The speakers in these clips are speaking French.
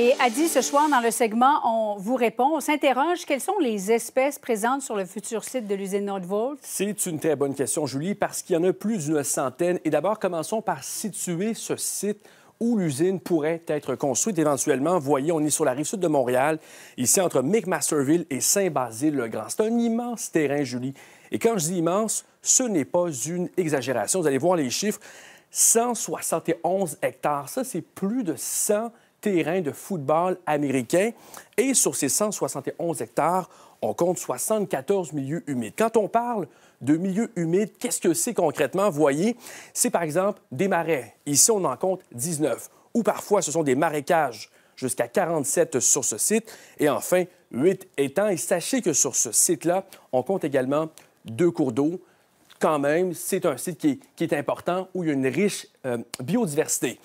Et Adi, ce soir, dans le segment On vous répond, on s'interroge quelles sont les espèces présentes sur le futur site de l'usine Nordvolt? C'est une très bonne question, Julie, parce qu'il y en a plus d'une centaine. Et d'abord, commençons par situer ce site où l'usine pourrait être construite éventuellement. Voyez, on est sur la rive sud de Montréal, ici entre McMasterville et Saint-Basile-le-Grand. C'est un immense terrain, Julie. Et quand je dis immense, ce n'est pas une exagération. Vous allez voir les chiffres. 171 hectares, ça c'est plus de 100 terrain de football américain. Et sur ces 171 hectares, on compte 74 milieux humides. Quand on parle de milieux humides, qu'est-ce que c'est concrètement? Voyez, c'est par exemple des marais. Ici, on en compte 19. Ou parfois, ce sont des marécages, jusqu'à 47 sur ce site. Et enfin, 8 étangs. Et sachez que sur ce site-là, on compte également deux cours d'eau. Quand même, c'est un site qui est, important où il y a une riche euh, biodiversité.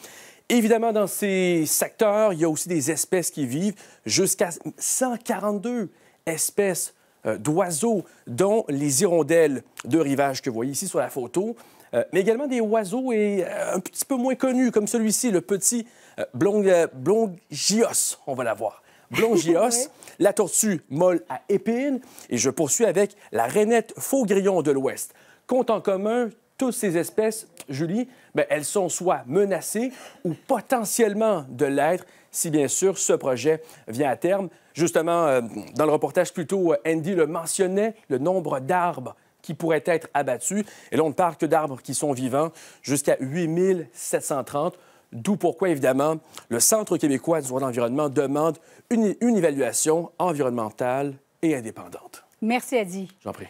Évidemment, dans ces secteurs, il y a aussi des espèces qui vivent, jusqu'à 142 espèces euh, d'oiseaux, dont les hirondelles de rivage que vous voyez ici sur la photo, euh, mais également des oiseaux et, euh, un petit peu moins connus, comme celui-ci, le petit blong... blongios, on va la voir. Blongios, la tortue molle à épines, et je poursuis avec la rainette faux grillon de l'Ouest. Compte en commun toutes ces espèces, Julie, ben, elles sont soit menacées ou potentiellement de l'être si, bien sûr, ce projet vient à terme. Justement, euh, dans le reportage plus tôt, euh, Andy le mentionnait, le nombre d'arbres qui pourraient être abattus. Et là, on ne parle que d'arbres qui sont vivants, jusqu'à 8730. D'où pourquoi, évidemment, le Centre québécois du droit de l'environnement demande une, évaluation environnementale et indépendante. Merci, Adi. J'en prie.